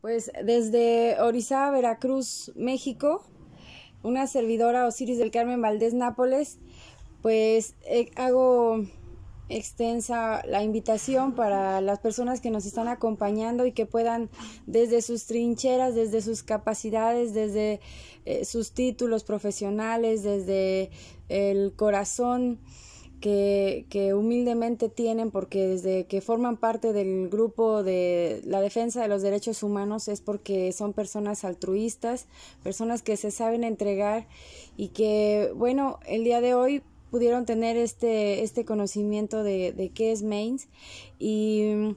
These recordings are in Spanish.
Pues desde Orizaba, Veracruz, México, una servidora Osiris del Carmen Valdés Nápoles, pues eh, hago extensa la invitación para las personas que nos están acompañando y que puedan desde sus trincheras, desde sus capacidades, desde eh, sus títulos profesionales, desde el corazón, que, humildemente tienen porque desde que forman parte del grupo de la defensa de los derechos humanos es porque son personas altruistas, personas que se saben entregar y que, bueno, el día de hoy pudieron tener este, este conocimiento de, de qué es Mains y,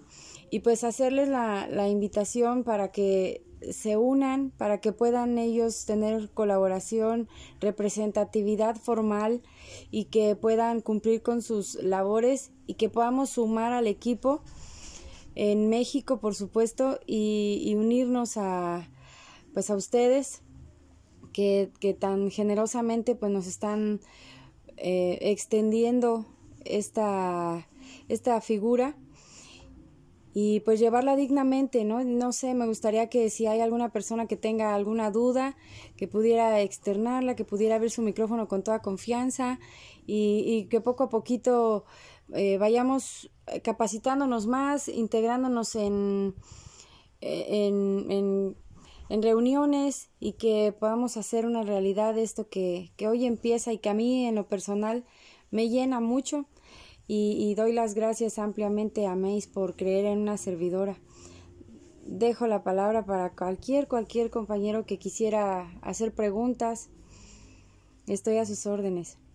y pues hacerles la, la invitación para que se unan para que puedan ellos tener colaboración, representatividad formal y que puedan cumplir con sus labores y que podamos sumar al equipo en México, por supuesto, y, unirnos a, pues a ustedes que, que tan generosamente pues nos están eh, extendiendo esta, esta figura y pues llevarla dignamente, ¿no? No sé, me gustaría que si hay alguna persona que tenga alguna duda, que pudiera externarla, que pudiera abrir su micrófono con toda confianza y, y que poco a poquito eh, vayamos eh, capacitándonos más, integrándonos en, eh, en, en, en, reuniones y que podamos hacer una realidad esto que, que hoy empieza y que a mí en lo personal me llena mucho y, doy las gracias ampliamente a Mace por creer en una servidora. Dejo la palabra para cualquier, cualquier compañero que quisiera hacer preguntas. Estoy a sus órdenes.